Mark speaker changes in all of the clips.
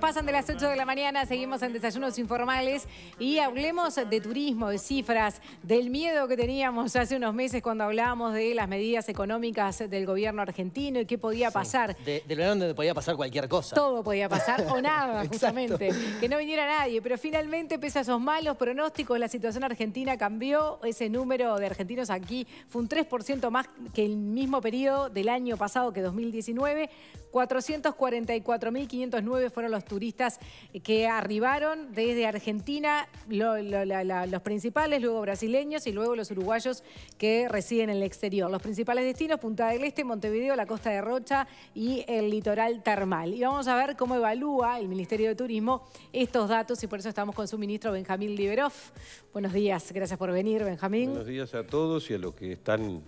Speaker 1: Pasan de las 8 de la mañana, seguimos en desayunos informales y hablemos de turismo, de cifras, del miedo que teníamos hace unos meses cuando hablábamos de las medidas económicas del gobierno argentino y qué podía pasar.
Speaker 2: de, lo donde podía pasar cualquier cosa. Todo
Speaker 1: podía pasar o nada, justamente. que no viniera nadie, pero finalmente, pese a esos malos pronósticos, la situación argentina cambió. Ese número de argentinos aquí fue un 3% más que el mismo periodo del año pasado, que 2019. 444.509 fueron los turistas que arribaron desde Argentina, los principales, luego brasileños y luego los uruguayos que residen en el exterior. Los principales destinos, Punta del Este, Montevideo, la costa de Rocha y el litoral termal. Y vamos a ver cómo evalúa el Ministerio de Turismo estos datos y por eso estamos con su ministro Benjamín Liberoff. Buenos días, gracias por venir, Benjamín. Buenos
Speaker 3: días a todos y a los que están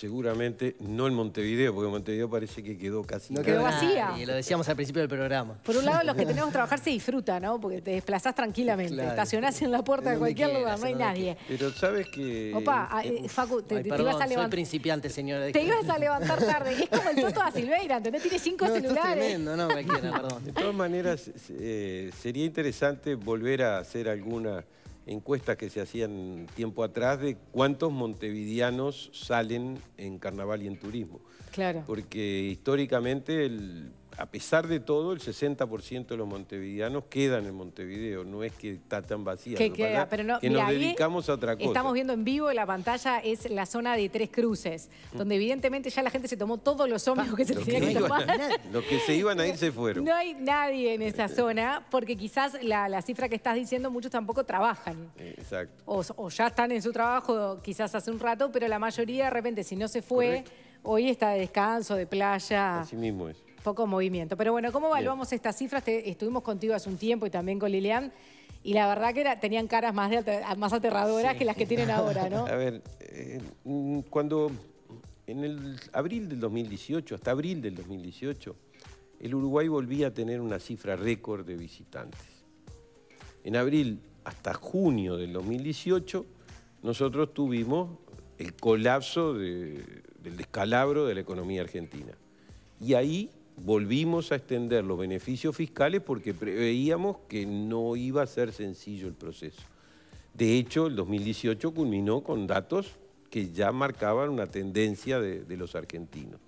Speaker 3: seguramente, no en Montevideo, porque Montevideo parece que quedó casi... No quedó vacía. Y lo decíamos al principio del programa. Por un lado, los que
Speaker 1: tenemos que trabajar se disfruta, ¿no? Porque te desplazás tranquilamente, estacionás en la puerta de cualquier lugar, no hay nadie.
Speaker 2: Pero sabes que... Opa,
Speaker 1: Facu, te, ibas a levantar...
Speaker 2: principiante, señora. Te ibas a levantar tarde.
Speaker 1: Es como el toto de Silveira, Tiene cinco celulares. Es
Speaker 2: no, perdón.
Speaker 3: De todas maneras, eh, sería interesante volver a hacer alguna encuestas que se hacían tiempo atrás de cuántos montevideanos salen en carnaval y en turismo. Claro. Porque históricamente el a pesar de todo, el 60% de los montevideanos quedan en Montevideo. No es que está tan vacía. Que, nos dedicamos a otra cosa. Estamos
Speaker 1: viendo en vivo, la pantalla es la zona de Tres Cruces, mm. donde evidentemente ya la gente se tomó todos los hombres que se tenían que, tomar.
Speaker 3: los que se iban a ir se fueron. No
Speaker 1: hay nadie en esa zona, porque quizás la, cifra que estás diciendo, muchos tampoco trabajan.
Speaker 3: Exacto.
Speaker 1: O, ya están en su trabajo quizás hace un rato, pero la mayoría de repente, si no se fue... Hoy está de descanso, de playa. Así mismo es. Poco movimiento. Pero bueno, ¿cómo evaluamos estas cifras? estuvimos contigo hace un tiempo y también con Lilian. Y la verdad que tenían caras más, más aterradoras que las que tienen ahora, ¿no? A
Speaker 3: ver, eh, mm, cuando en el abril del 2018, hasta abril del 2018, el Uruguay volvía a tener una cifra récord de visitantes. En abril hasta junio del 2018, nosotros tuvimos el colapso del descalabro de la economía argentina. Y ahí volvimos a extender los beneficios fiscales porque preveíamos que no iba a ser sencillo el proceso. De hecho, el 2018 culminó con datos que ya marcaban una tendencia de, de los argentinos.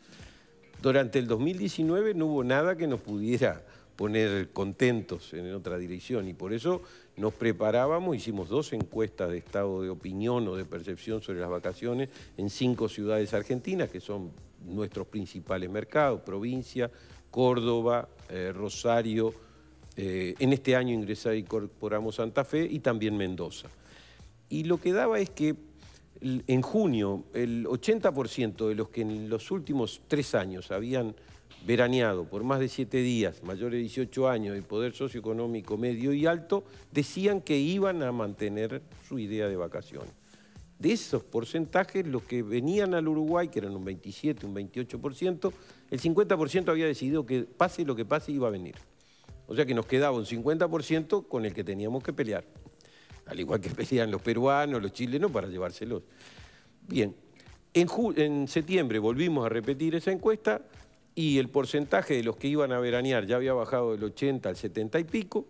Speaker 3: Durante el 2019 no hubo nada que nos pudiera poner contentos en otra dirección y por eso nos preparábamos, hicimos dos encuestas de estado de opinión o de percepción sobre las vacaciones en cinco ciudades argentinas, que son nuestros principales mercados, provincia, Córdoba, eh, Rosario. Eh, en este año ingresamos y incorporamos Santa Fe y también Mendoza. Y lo que daba es que en junio el 80% de los que en los últimos tres años habían veraneado por más de siete días, mayores de 18 años y poder socioeconómico medio y alto, decían que iban a mantener su idea de vacaciones de esos porcentajes, los que venían al Uruguay, que eran un 27, un 28%, el 50% había decidido que pase lo que pase iba a venir. O sea que nos quedaba un 50% con el que teníamos que pelear. Al igual que pelean los peruanos, los chilenos, para llevárselos. Bien, en, en septiembre volvimos a repetir esa encuesta y el porcentaje de los que iban a veranear ya había bajado del 80 al 70 y pico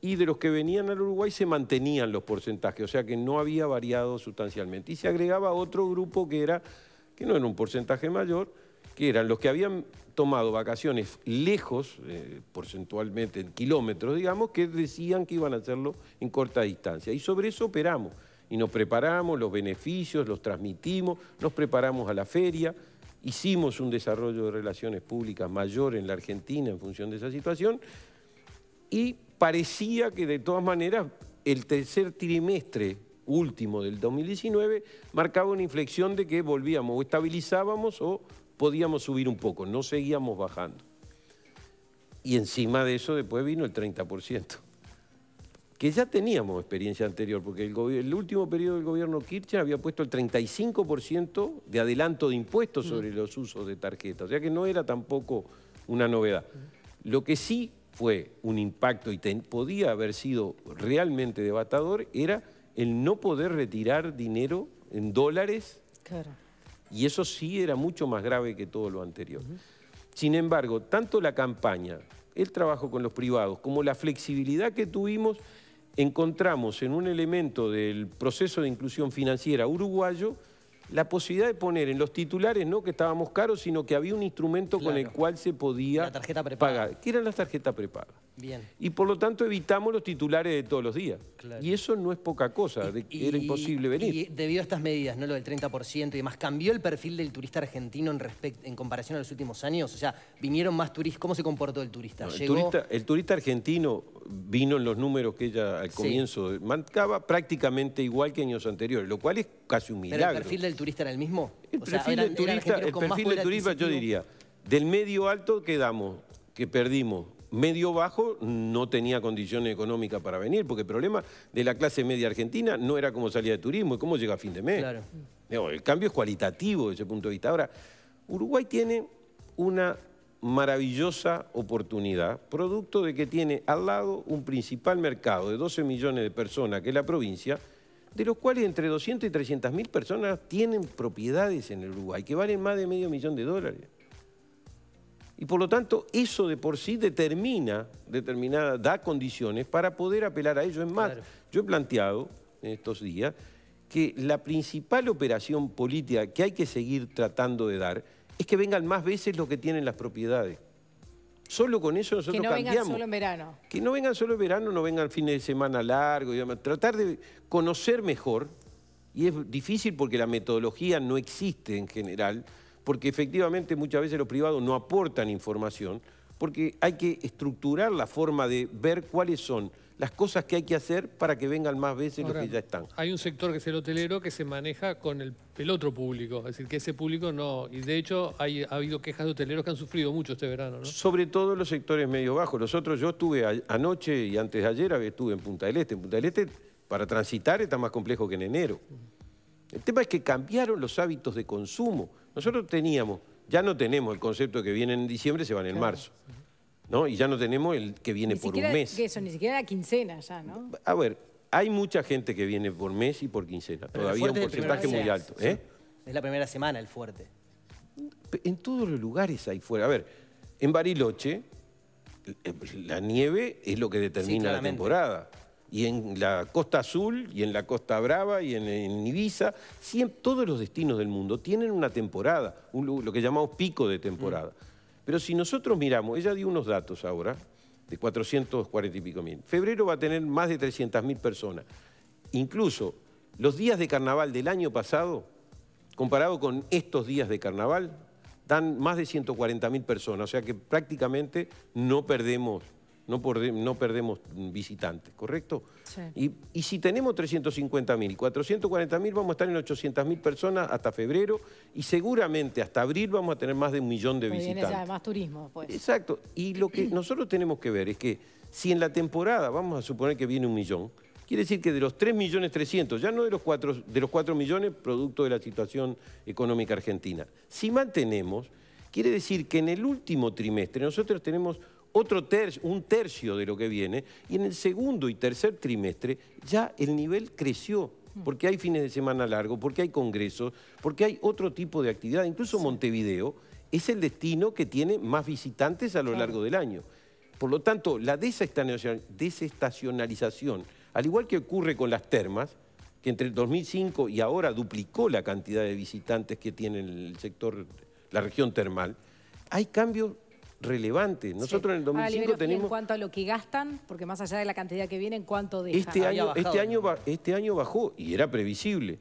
Speaker 3: y de los que venían al Uruguay se mantenían los porcentajes, o sea que no había variado sustancialmente. Y se agregaba otro grupo que era, que no era un porcentaje mayor, que eran los que habían tomado vacaciones lejos, eh, porcentualmente en kilómetros, digamos, que decían que iban a hacerlo en corta distancia. Y sobre eso operamos. Y nos preparamos, los beneficios, los transmitimos, nos preparamos a la feria, hicimos un desarrollo de relaciones públicas mayor en la Argentina en función de esa situación y parecía que de todas maneras el tercer trimestre último del 2019 marcaba una inflexión de que volvíamos o estabilizábamos o podíamos subir un poco, no seguíamos bajando. Y encima de eso después vino el 30%, que ya teníamos experiencia anterior, porque el, último periodo del gobierno Kirchner había puesto el 35% de adelanto de impuestos sobre mm. los usos de tarjetas, o sea que no era tampoco una novedad. Lo que sí fue un impacto y podía haber sido realmente debatador, era el no poder retirar dinero en dólares. Y eso sí era mucho más grave que todo lo anterior. Sin embargo, tanto la campaña, el trabajo con los privados, como la flexibilidad que tuvimos, encontramos en un elemento del proceso de inclusión financiera uruguayo la posibilidad de poner en los titulares no que estábamos caros, sino que había un instrumento con el cual se podía pagar. ¿Qué eran las tarjetas prepaga? Y por lo tanto evitamos los titulares de todos los días. Y eso no es poca cosa, era imposible venir. Y
Speaker 2: debido a estas medidas, ¿no? Lo del 30% y demás, ¿cambió el perfil del turista argentino en, en comparación a los últimos años? O sea, ¿vinieron más turistas? ¿Cómo se comportó el turista? el,
Speaker 3: turista argentino vino en los números que ella al comienzo sí. prácticamente igual que años anteriores, lo cual es casi un milagro. ¿Pero el perfil
Speaker 2: del turista era el mismo? el perfil del turista yo diría,
Speaker 3: del medio alto quedamos, que perdimos medio bajo no tenía condiciones económicas para venir, porque el problema de la clase media argentina no era cómo salía de turismo y cómo llega a fin de mes. el cambio es cualitativo desde ese punto de vista. Ahora, Uruguay tiene una maravillosa oportunidad, producto de que tiene al lado un principal mercado de 12 millones de personas, que es la provincia, de los cuales entre 200 y 300 mil personas tienen propiedades en Uruguay, que valen más de medio millón de dólares. Y por lo tanto, eso de por sí determina, determinada, da condiciones para poder apelar a ello. Es más, yo he planteado en estos días que la principal operación política que hay que seguir tratando de dar es que vengan más veces los que tienen las propiedades. Solo con eso nosotros cambiamos. Que no vengan solo en verano. Que no vengan solo en verano, no vengan fines de semana largo Tratar de conocer mejor, y es difícil porque la metodología no existe en general, porque efectivamente muchas veces los privados no aportan información, porque hay que estructurar la forma de ver cuáles son las cosas que hay que hacer para que vengan más veces los que ya están. Hay un sector que es el
Speaker 2: hotelero que se maneja con el, otro público, es decir, que ese público no... Y de hecho ha
Speaker 3: habido quejas de hoteleros que han sufrido mucho este verano, ¿no? Sobre todo los sectores medio bajos. Los yo estuve anoche y antes de ayer estuve en Punta del Este. En Punta del Este, para transitar está más complejo que en enero. El tema es que cambiaron los hábitos de consumo. Nosotros teníamos, ya no tenemos el concepto que viene en diciembre, se van en marzo. ¿no? Y ya no tenemos el que viene por un mes.
Speaker 1: eso, ni siquiera la quincena ya, ¿no?
Speaker 3: A ver, hay mucha gente que viene por mes y por quincena. Todavía un porcentaje muy alto. ¿eh?
Speaker 2: Es la primera semana el fuerte.
Speaker 3: En todos los lugares ahí fuera. A ver, en Bariloche, la nieve es lo que determina la temporada y en la Costa Azul, y en la Costa Brava, y en, Ibiza. todos los destinos del mundo tienen una temporada, lo que llamamos pico de temporada. Mm. Pero si nosotros miramos, ella dio unos datos ahora, de 440 y pico mil. Febrero va a tener más de 300 mil personas. Incluso los días de carnaval del año pasado, comparado con estos días de carnaval, dan más de 140 mil personas. O sea que prácticamente no perdemos no, perdemos visitantes, ¿correcto? Y, si tenemos 350.000, 440.000, vamos a estar en 800.000 personas hasta febrero y seguramente hasta abril vamos a tener más de un millón de visitantes. Viene ya
Speaker 1: más turismo, pues.
Speaker 3: Exacto. Y lo que nosotros tenemos que ver es que si en la temporada, vamos a suponer que viene un millón, Quiere decir que de los 3 millones 300, ya no de los 4, de los 4 millones producto de la situación económica argentina, si mantenemos, quiere decir que en el último trimestre nosotros tenemos otro tercio, un tercio de lo que viene, y en el segundo y tercer trimestre ya el nivel creció, porque hay fines de semana largos, porque hay congresos, porque hay otro tipo de actividad, incluso Montevideo es el destino que tiene más visitantes a lo largo del año. Por lo tanto, la desestacionalización, al igual que ocurre con las termas, que entre el 2005 y ahora duplicó la cantidad de visitantes que tiene el sector, la región termal, hay cambios relevante. Nosotros en el 2005 tenemos... En
Speaker 1: cuanto a lo que gastan, porque más allá de la cantidad que viene, ¿en ¿cuánto de este, este año, este,
Speaker 3: año, bajó, y era previsible.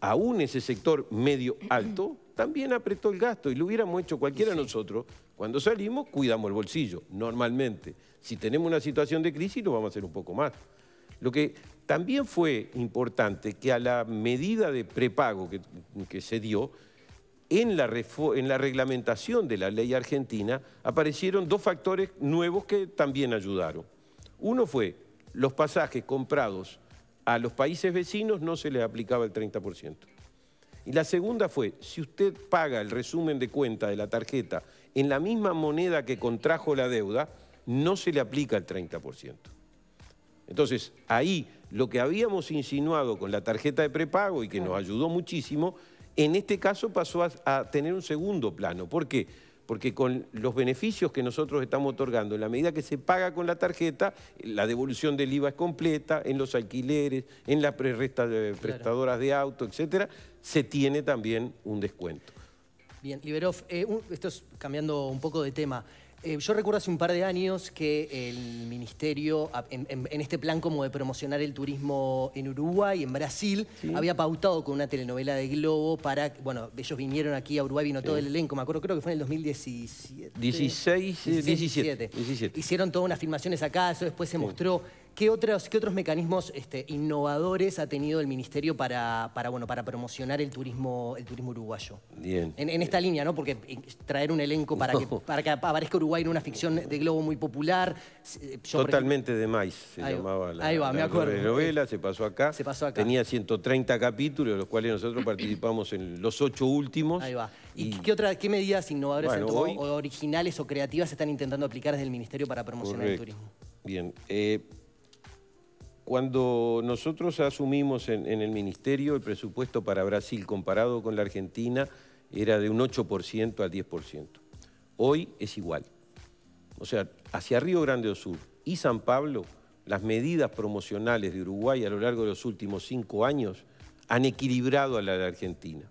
Speaker 3: Aún ese sector medio alto también apretó el gasto y lo hubiéramos hecho cualquiera de nosotros. Cuando salimos, cuidamos el bolsillo, normalmente. Si tenemos una situación de crisis, lo vamos a hacer un poco más. Lo que también fue importante que a la medida de prepago que se dio, en la, reglamentación de la ley argentina aparecieron dos factores nuevos que también ayudaron. Uno fue los pasajes comprados a los países vecinos no se les aplicaba el 30%. Y la segunda fue, si usted paga el resumen de cuenta de la tarjeta en la misma moneda que contrajo la deuda, no se le aplica el 30%. Entonces, ahí lo que habíamos insinuado con la tarjeta de prepago y que nos ayudó muchísimo en este caso pasó a, tener un segundo plano. ¿Por qué? Porque con los beneficios que nosotros estamos otorgando, en la medida que se paga con la tarjeta, la devolución del IVA es completa, en los alquileres, en las eh, prestadoras de auto, etcétera, se tiene también un descuento.
Speaker 2: Bien, Liberov, eh, esto es cambiando un poco de tema. Eh, yo recuerdo hace un par de años que el ministerio, en, este plan como de promocionar el turismo en Uruguay, en Brasil, había pautado con una telenovela de Globo para, bueno, ellos vinieron aquí a Uruguay, vino todo el elenco, me acuerdo, creo que fue en el 2017.
Speaker 3: 16, 17,
Speaker 2: Hicieron todas unas filmaciones acá, eso después se mostró. ¿Qué otros, mecanismos este, innovadores ha tenido el Ministerio para, bueno, para promocionar el turismo, el turismo uruguayo?
Speaker 3: Bien. En,
Speaker 2: esta línea, ¿no? Porque eh, traer un elenco para, que, para que aparezca Uruguay en una ficción de globo muy popular. Eh, Totalmente
Speaker 3: de maíz se llamaba la, ahí novela, se pasó acá. Se pasó acá. Tenía 130 capítulos, los cuales nosotros participamos en los ocho últimos. Ahí va. ¿Y, qué, otra, qué medidas innovadoras o
Speaker 2: originales o creativas se están intentando aplicar desde el Ministerio para promocionar el turismo?
Speaker 3: Bien. Eh... Cuando nosotros asumimos en, el Ministerio, el presupuesto para Brasil comparado con la Argentina era de un 8% al 10%. Hoy es igual. O sea, hacia Río Grande do Sur y San Pablo, las medidas promocionales de Uruguay a lo largo de los últimos cinco años han equilibrado a la de Argentina.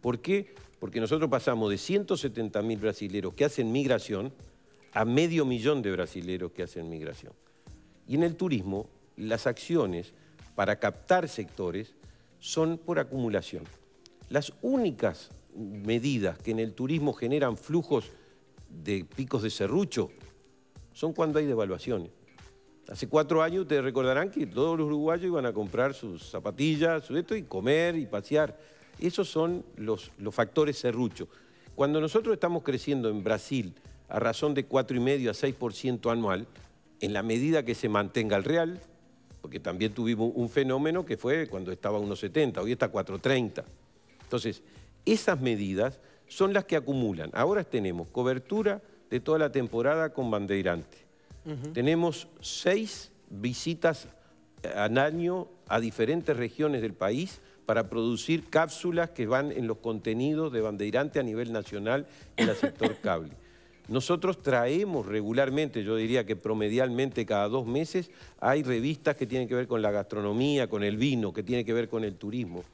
Speaker 3: ¿Por qué? Porque nosotros pasamos de 170.000 brasileros que hacen migración a medio millón de brasileros que hacen migración. Y en el turismo las acciones para captar sectores son por acumulación. Las únicas medidas que en el turismo generan flujos de picos de serrucho son cuando hay devaluaciones. Hace cuatro años ustedes recordarán que todos los uruguayos iban a comprar sus zapatillas, su esto, y comer y pasear. Esos son los, los factores serrucho. Cuando nosotros estamos creciendo en Brasil a razón de 4,5 a 6% anual, en la medida que se mantenga el real, porque también tuvimos un fenómeno que fue cuando estaba 1,70, hoy está 4,30. Entonces, esas medidas son las que acumulan. Ahora tenemos cobertura de toda la temporada con Bandeirante. Tenemos seis visitas eh, al año a diferentes regiones del país para producir cápsulas que van en los contenidos de Bandeirante a nivel nacional en el sector cable. Nosotros traemos regularmente, yo diría que promedialmente cada dos meses, hay revistas que tienen que ver con la gastronomía, con el vino, que tienen que ver con el turismo.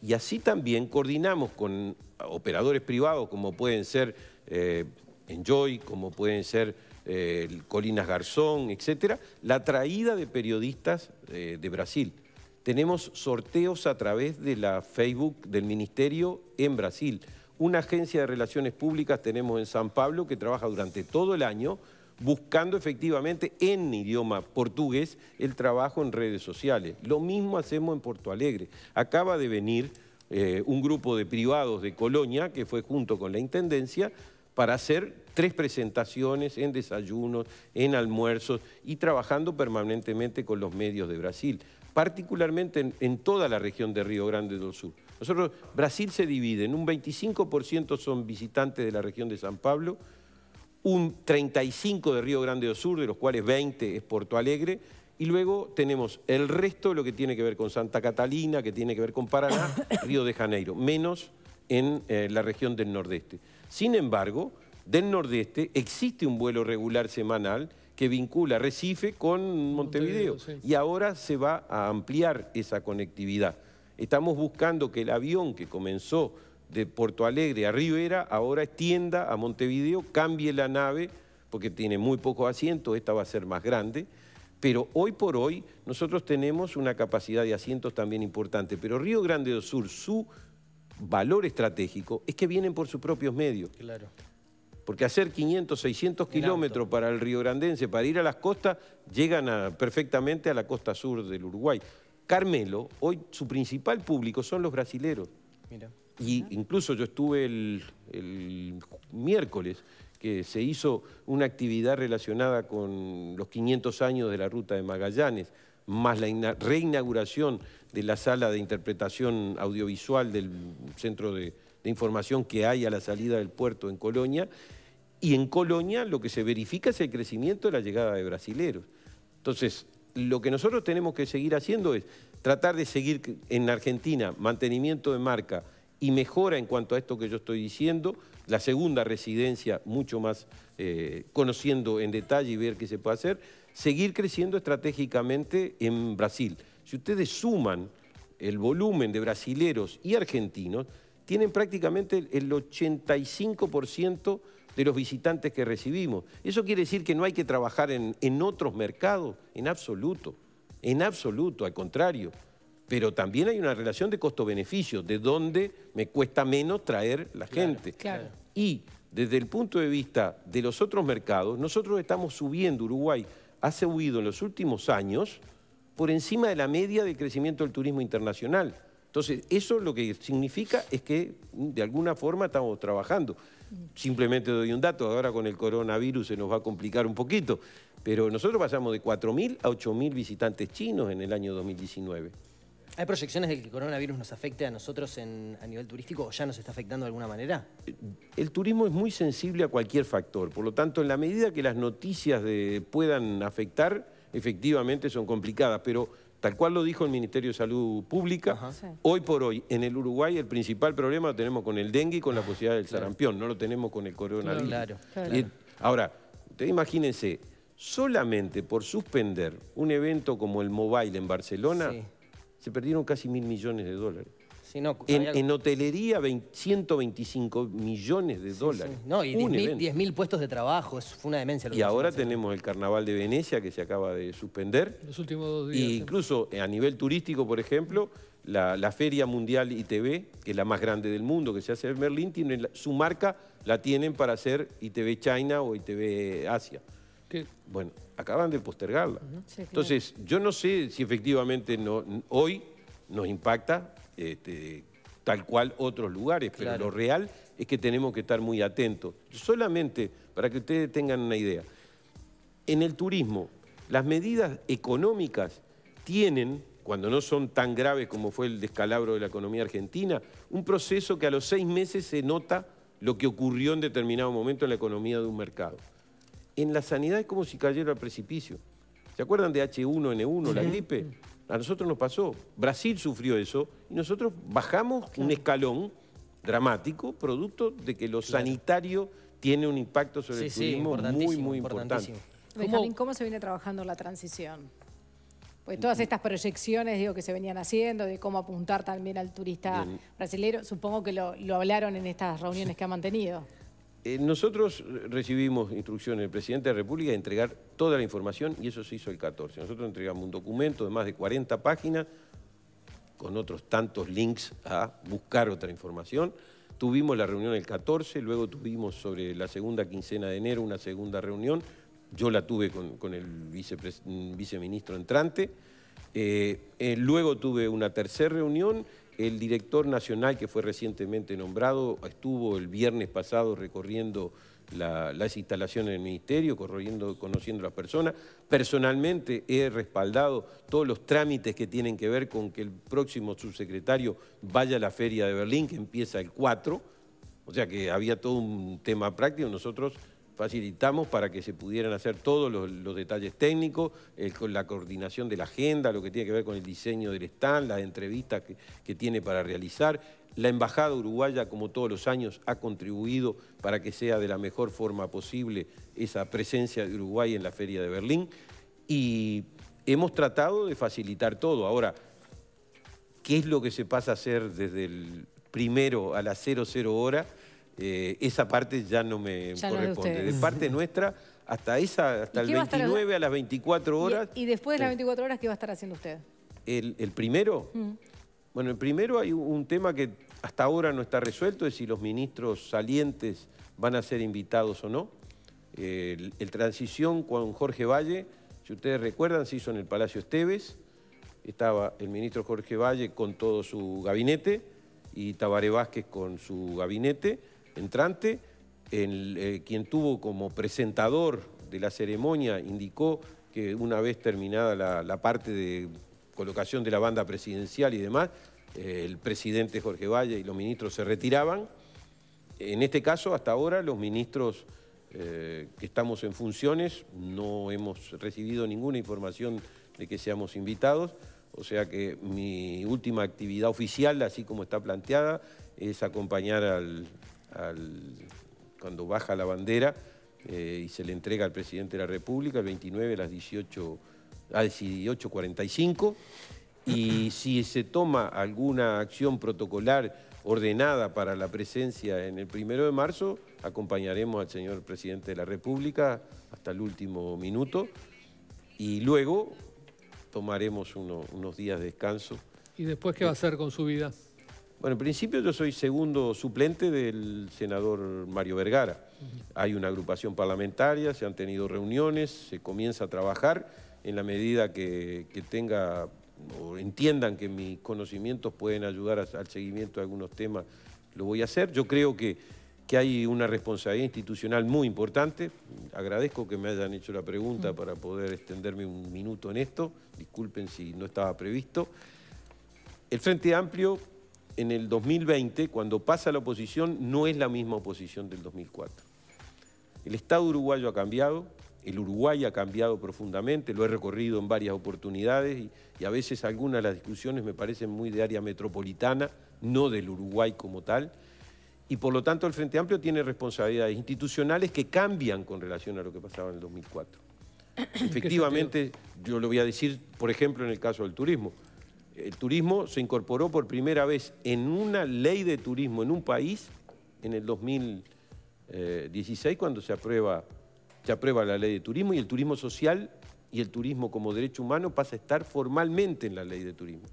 Speaker 3: Y así también coordinamos con operadores privados como pueden ser eh, Enjoy, como pueden ser eh, Colinas Garzón, etcétera, la traída de periodistas eh, de Brasil. Tenemos sorteos a través de la Facebook del Ministerio en Brasil. Una agencia de relaciones públicas tenemos en San Pablo que trabaja durante todo el año buscando efectivamente en idioma portugués el trabajo en redes sociales. Lo mismo hacemos en Porto Alegre. Acaba de venir eh, un grupo de privados de Colonia que fue junto con la Intendencia para hacer tres presentaciones en desayunos, en almuerzos y trabajando permanentemente con los medios de Brasil, particularmente en, toda la región de Río Grande del Sur. Nosotros, Brasil se divide en un 25% son visitantes de la región de San Pablo, un 35% de Río Grande do Sur, de los cuales 20 es Porto Alegre, y luego tenemos el resto lo que tiene que ver con Santa Catalina, que tiene que ver con Paraná, Río de Janeiro, menos en eh, la región del Nordeste. Sin embargo, del Nordeste existe un vuelo regular semanal que vincula Recife con Montevideo, y ahora se va a ampliar esa conectividad. Estamos buscando que el avión que comenzó de Porto Alegre a Rivera ahora extienda a Montevideo, cambie la nave, porque tiene muy pocos asientos, esta va a ser más grande. Pero hoy por hoy nosotros tenemos una capacidad de asientos también importante. Pero Río Grande del Sur, su valor estratégico es que vienen por sus propios medios. Claro. Porque hacer 500, 600 kilómetros para el río Grandense, para ir a las costas, llegan perfectamente a la costa sur del Uruguay. Carmelo, hoy su principal público son los brasileros. Y incluso yo estuve el, miércoles que se hizo una actividad relacionada con los 500 años de la ruta de Magallanes, más la reinauguración de la sala de interpretación audiovisual del centro de, de información que hay a la salida del puerto en Colonia. Y en Colonia lo que se verifica es el crecimiento de la llegada de brasileros. Entonces, lo que nosotros tenemos que seguir haciendo es tratar de seguir en Argentina mantenimiento de marca y mejora en cuanto a esto que yo estoy diciendo, la segunda residencia mucho más eh, conociendo en detalle y ver qué se puede hacer, seguir creciendo estratégicamente en Brasil. Si ustedes suman el volumen de brasileros y argentinos, tienen prácticamente el 85% de los visitantes que recibimos. ¿Eso quiere decir que no hay que trabajar en, otros mercados? En absoluto, en absoluto, al contrario. Pero también hay una relación de costo-beneficio, de donde me cuesta menos traer la gente. Y desde el punto de vista de los otros mercados, nosotros estamos subiendo, Uruguay ha subido en los últimos años por encima de la media del crecimiento del turismo internacional. Entonces, eso lo que significa es que de alguna forma estamos trabajando. Simplemente doy un dato, ahora con el coronavirus se nos va a complicar un poquito, pero nosotros pasamos de 4.000 a 8.000 visitantes chinos en el año 2019.
Speaker 2: ¿Hay proyecciones de que el coronavirus nos afecte a nosotros a nivel turístico o ya nos está afectando de alguna manera? Eh,
Speaker 3: el turismo es muy sensible a cualquier factor, por lo tanto, en la medida que las noticias puedan afectar, efectivamente son complicadas, pero Tal cual lo dijo el Ministerio de Salud Pública, hoy por hoy en el Uruguay el principal problema lo tenemos con el dengue y con la posibilidad del sarampión, no lo tenemos con el coronavirus. ahora, ustedes imagínense, solamente por suspender un evento como el Mobile en Barcelona, se perdieron casi mil millones de dólares
Speaker 2: en,
Speaker 3: hotelería, 125 millones de dólares. no, y 10.000
Speaker 2: puestos de trabajo, es fue una demencia. y ahora
Speaker 3: tenemos el Carnaval de Venecia, que se acaba de suspender. Los últimos dos días. E incluso eh, a nivel turístico, por ejemplo, la, Feria Mundial ITV, que es la más grande del mundo, que se hace en Berlín, tiene su marca la tienen para hacer ITV China o ITV Asia. Bueno, acaban de postergarla. Entonces, yo no sé si efectivamente hoy nos impacta este, tal cual otros lugares, pero lo real es que tenemos que estar muy atentos. Solamente, para que ustedes tengan una idea, en el turismo, las medidas económicas tienen, cuando no son tan graves como fue el descalabro de la economía argentina, un proceso que a los seis meses se nota lo que ocurrió en determinado momento en la economía de un mercado. En la sanidad es como si cayera al precipicio. ¿Se acuerdan de H1N1, la gripe? A nosotros nos pasó. Brasil sufrió eso y nosotros bajamos un escalón dramático producto de que lo sanitario tiene un impacto sobre el turismo muy, muy importante.
Speaker 1: ¿Cómo? ¿cómo se viene trabajando la transición? Pues todas estas proyecciones digo, que se venían haciendo de cómo apuntar también al turista brasileño, supongo que lo, lo hablaron en estas reuniones que ha mantenido.
Speaker 3: Eh, nosotros recibimos instrucciones del presidente de la República de entregar toda la información y eso se hizo el 14. Nosotros entregamos un documento de más de 40 páginas con otros tantos links a buscar otra información. Tuvimos la reunión el 14, luego tuvimos sobre la segunda quincena de enero una segunda reunión. Yo la tuve con, el viceministro entrante. Eh, eh, luego tuve una tercera reunión el director nacional que fue recientemente nombrado estuvo el viernes pasado recorriendo las instalaciones del ministerio, corriendo, conociendo a las personas. Personalmente he respaldado todos los trámites que tienen que ver con que el próximo subsecretario vaya a la feria de Berlín, que empieza el 4. O sea que había todo un tema práctico. Nosotros facilitamos para que se pudieran hacer todos los, detalles técnicos, con la coordinación de la agenda, lo que tiene que ver con el diseño del stand, las entrevistas que, tiene para realizar. La Embajada Uruguaya, como todos los años, ha contribuido para que sea de la mejor forma posible esa presencia de Uruguay en la Feria de Berlín. Y hemos tratado de facilitar todo. Ahora, ¿qué es lo que se pasa a hacer desde el primero a las 00 hora? Eh, esa parte ya no me corresponde. de, parte nuestra, hasta esa, hasta el 29 a, las 24 horas. ¿Y,
Speaker 1: después de las 24 eh. horas qué va a estar haciendo usted?
Speaker 3: El, primero. Mm. Bueno, el primero hay un tema que hasta ahora no está resuelto, es si los ministros salientes van a ser invitados o no. el, el, transición con Jorge Valle, si ustedes recuerdan, se hizo en el Palacio Esteves. Estaba el ministro Jorge Valle con todo su gabinete y Tabaré Vázquez con su gabinete entrante. Eh, quien tuvo como presentador de la ceremonia indicó que una vez terminada la, parte de colocación de la banda presidencial y demás, eh, el presidente Jorge Valle y los ministros se retiraban. En este caso, hasta ahora, los ministros eh, que estamos en funciones no hemos recibido ninguna información de que seamos invitados. O sea que mi última actividad oficial, así como está planteada, es acompañar al cuando baja la bandera eh, y se le entrega al presidente de la República el 29 a las 18, a 18.45. Y si se toma alguna acción protocolar ordenada para la presencia en el primero de marzo, acompañaremos al señor presidente de la República hasta el último minuto y luego tomaremos unos días de descanso. ¿Y después qué va a eh, hacer con su vida? Bueno, en principio yo soy segundo suplente del senador Mario Vergara. Hay una agrupación parlamentaria, se han tenido reuniones, se comienza a trabajar en la medida que, tenga o entiendan que mis conocimientos pueden ayudar al seguimiento de algunos temas, lo voy a hacer. Yo creo que, que hay una responsabilidad institucional muy importante. Agradezco que me hayan hecho la pregunta mm. para poder extenderme un minuto en esto. Disculpen si no estaba previsto. El Frente Amplio en el 2020, cuando pasa la oposición, no es la misma oposición del 2004. El Estado uruguayo ha cambiado, el Uruguay ha cambiado profundamente, lo he recorrido en varias oportunidades y, a veces algunas de las discusiones me parecen muy de área metropolitana, no del Uruguay como tal. Y por lo tanto el Frente Amplio tiene responsabilidades institucionales que cambian con relación a lo que pasaba en el 2004. Efectivamente, yo lo voy a decir, por ejemplo, en el caso del turismo el turismo se incorporó por primera vez en una ley de turismo en un país en el 2016 cuando se aprueba, se aprueba la ley de turismo y el turismo social y el turismo como derecho humano pasa a estar formalmente en la ley de turismo.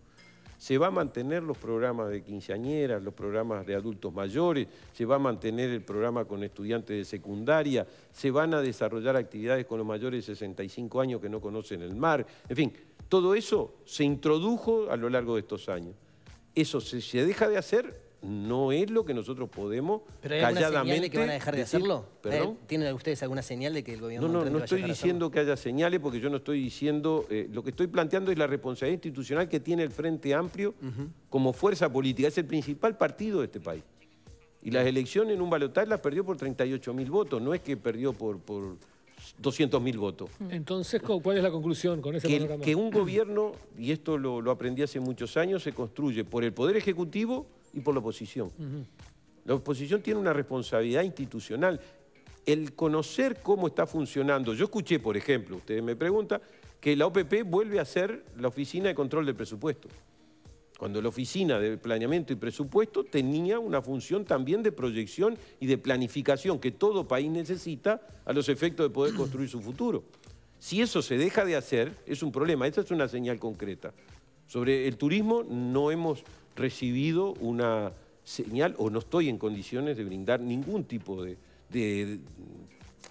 Speaker 3: Se va a mantener los programas de quinceañeras, los programas de adultos mayores, se va a mantener el programa con estudiantes de secundaria, se van a desarrollar actividades con los mayores de 65 años que no conocen el mar, en fin, todo eso se introdujo a lo largo de estos años. Eso si se deja de hacer, no es lo que nosotros podemos ¿Pero hay que van a dejar de hacerlo? Eh,
Speaker 2: ¿Tienen ustedes alguna señal de que el gobierno... No, no, no, estoy diciendo
Speaker 3: que haya señales porque yo no estoy diciendo... Eh, lo que estoy planteando es la responsabilidad institucional que tiene el Frente Amplio como fuerza política. Es el principal partido de este país. Y las elecciones en un balotaje las perdió por 38 mil votos. No es que perdió por 200.000 votos. Mm. Entonces, ¿cuál es la conclusión con ese que, Que un gobierno, y esto lo, aprendí hace muchos años, se construye por el Poder Ejecutivo y por la oposición. La oposición tiene una responsabilidad institucional. El conocer cómo está funcionando. Yo escuché, por ejemplo, ustedes me preguntan, que la OPP vuelve a ser la Oficina de Control del Presupuesto cuando la Oficina de Planeamiento y Presupuesto tenía una función también de proyección y de planificación que todo país necesita a los efectos de poder construir su futuro. Si eso se deja de hacer, es un problema, esa es una señal concreta. Sobre el turismo no hemos recibido una señal o no estoy en condiciones de brindar ningún tipo de,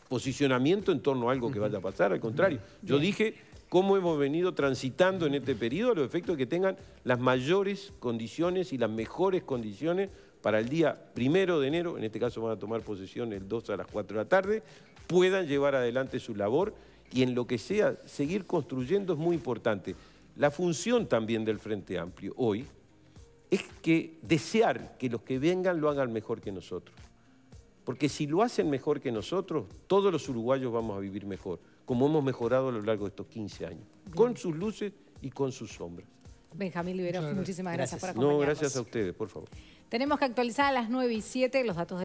Speaker 3: posicionamiento en torno a algo que vaya a pasar, al contrario, yo dije cómo hemos venido transitando en este periodo, los efectos que tengan las mayores condiciones y las mejores condiciones para el día primero de enero, en este caso van a tomar posesión el 2 a las 4 de la tarde, puedan llevar adelante su labor y en lo que sea, seguir construyendo es muy importante. La función también del Frente Amplio hoy es que desear que los que vengan lo hagan mejor que nosotros. Porque si lo hacen mejor que nosotros, todos los uruguayos vamos a vivir mejor como hemos mejorado a lo largo de estos 15 años, con sus luces y con sus sombras.
Speaker 1: Benjamín Liberó, muchísimas gracias, gracias por acompañarnos. No, gracias a
Speaker 3: ustedes, por favor.
Speaker 1: Tenemos que actualizar a las 9 y 7 los datos de